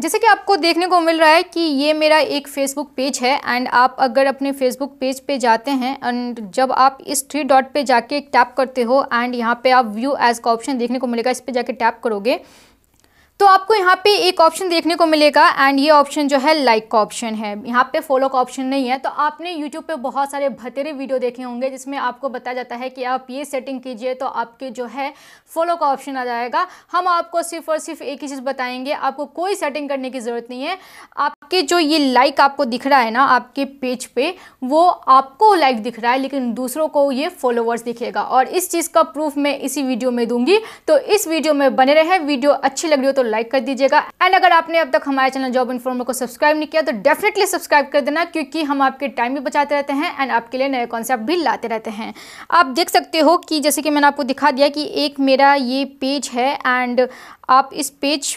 जैसे कि आपको देखने को मिल रहा है कि ये मेरा एक फेसबुक पेज है एंड आप अगर अपने फेसबुक पेज पे जाते हैं एंड जब आप इस थ्री डॉट पे जाके टैप करते हो एंड यहाँ पे आप व्यू एज का ऑप्शन देखने को मिलेगा इस पे जाके टैप करोगे तो आपको यहाँ पे एक ऑप्शन देखने को मिलेगा एंड ये ऑप्शन जो है लाइक का ऑप्शन है यहाँ पे फॉलो का ऑप्शन नहीं है तो आपने यूट्यूब पे बहुत सारे भतेरे वीडियो देखे होंगे जिसमें आपको बताया जाता है कि आप ये सेटिंग कीजिए तो आपके जो है फॉलो का ऑप्शन आ जाएगा हम आपको सिर्फ और सिर्फ एक ही चीज़ बताएंगे आपको कोई सेटिंग करने की ज़रूरत नहीं है आपके जो ये लाइक आपको दिख रहा है ना आपके पेज पे वो आपको लाइक दिख रहा है लेकिन दूसरों को ये फॉलोअर्स दिखेगा और इस चीज़ का प्रूफ मैं इसी वीडियो में दूंगी तो इस वीडियो में बने रहे वीडियो अच्छी लग रही हो तो लाइक कर दीजिएगा एंड अगर आपने अब तक हमारे चैनल जॉब इन्फॉर्मर को सब्सक्राइब नहीं किया तो डेफिनेटली सब्सक्राइब कर देना क्योंकि हम आपके टाइम भी बचाते रहते हैं एंड आपके लिए नए कॉन्सेप्ट भी लाते रहते हैं आप देख सकते हो कि जैसे कि मैंने आपको दिखा दिया कि एक मेरा ये पेज है एंड आप इस पेज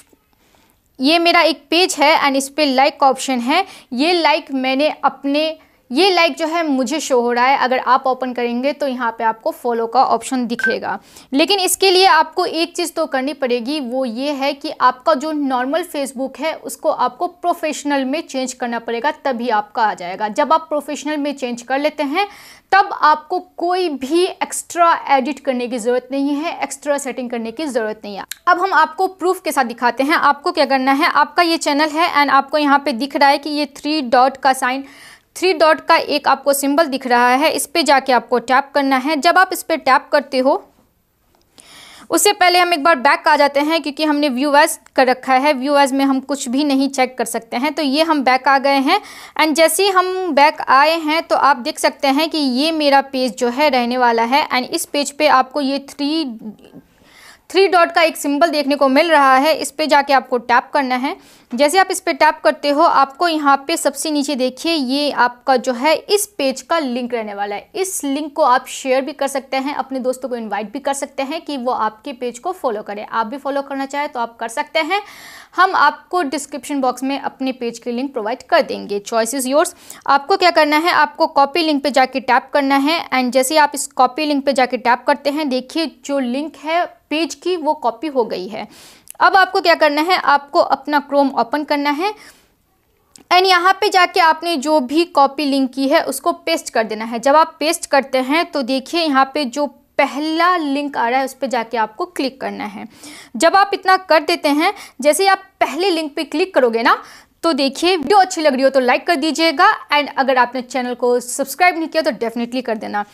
ये मेरा एक पेज है एंड इस पर लाइक ऑप्शन है ये लाइक मैंने अपने ये लाइक जो है मुझे शो हो रहा है अगर आप ओपन करेंगे तो यहाँ पे आपको फॉलो का ऑप्शन दिखेगा लेकिन इसके लिए आपको एक चीज़ तो करनी पड़ेगी वो ये है कि आपका जो नॉर्मल फेसबुक है उसको आपको प्रोफेशनल में चेंज करना पड़ेगा तभी आपका आ जाएगा जब आप प्रोफेशनल में चेंज कर लेते हैं तब आपको कोई भी एक्स्ट्रा एडिट करने की ज़रूरत नहीं है एक्स्ट्रा सेटिंग करने की ज़रूरत नहीं है अब हम आपको प्रूफ के साथ दिखाते हैं आपको क्या करना है आपका ये चैनल है एंड आपको यहाँ पे दिख रहा है कि ये थ्री डॉट का साइन थ्री डॉट का एक आपको सिंबल दिख रहा है इस पर जाके आपको टैप करना है जब आप इस पर टैप करते हो उससे पहले हम एक बार बैक आ जाते हैं क्योंकि हमने व्यू एज कर रखा है व्यू एज में हम कुछ भी नहीं चेक कर सकते हैं तो ये हम बैक आ गए हैं एंड जैसे ही हम बैक आए हैं तो आप देख सकते हैं कि ये मेरा पेज जो है रहने वाला है एंड इस पेज पे आपको ये थ्री थ्री डॉट का एक सिंबल देखने को मिल रहा है इस पर जाके आपको टैप करना है जैसे आप इस पर टैप करते हो आपको यहाँ पे सबसे नीचे देखिए ये आपका जो है इस पेज का लिंक रहने वाला है इस लिंक को आप शेयर भी कर सकते हैं अपने दोस्तों को इनवाइट भी कर सकते हैं कि वो आपके पेज को फॉलो करें आप भी फॉलो करना चाहें तो आप कर सकते हैं हम आपको डिस्क्रिप्शन बॉक्स में अपने पेज के लिंक प्रोवाइड कर देंगे चॉइस इज़ योर्स आपको क्या करना है आपको कॉपी लिंक पर जाके टैप करना है एंड जैसे आप इस कॉपी लिंक पर जाके टैप करते हैं देखिए जो लिंक है पेज की वो कॉपी हो गई है अब आपको क्या करना है आपको अपना क्रोम ओपन करना है एंड यहाँ पे जाके आपने जो भी कॉपी लिंक की है उसको पेस्ट कर देना है जब आप पेस्ट करते हैं तो देखिए यहाँ पे जो पहला लिंक आ रहा है उस पर जाके आपको क्लिक करना है जब आप इतना कर देते हैं जैसे आप पहले लिंक पे क्लिक करोगे ना तो देखिए वीडियो अच्छी लग रही हो तो लाइक कर दीजिएगा एंड अगर आपने चैनल को सब्सक्राइब नहीं किया तो डेफिनेटली कर देना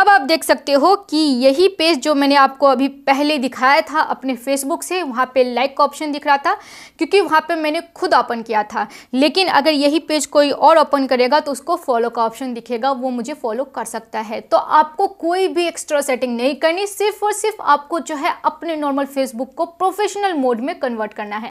अब आप देख सकते हो कि यही पेज जो मैंने आपको अभी पहले दिखाया था अपने फेसबुक से वहाँ पे लाइक का ऑप्शन दिख रहा था क्योंकि वहाँ पे मैंने खुद ओपन किया था लेकिन अगर यही पेज कोई और ओपन करेगा तो उसको फॉलो का ऑप्शन दिखेगा वो मुझे फॉलो कर सकता है तो आपको कोई भी एक्स्ट्रा सेटिंग नहीं करनी सिर्फ और सिर्फ आपको जो है अपने नॉर्मल फेसबुक को प्रोफेशनल मोड में कन्वर्ट करना है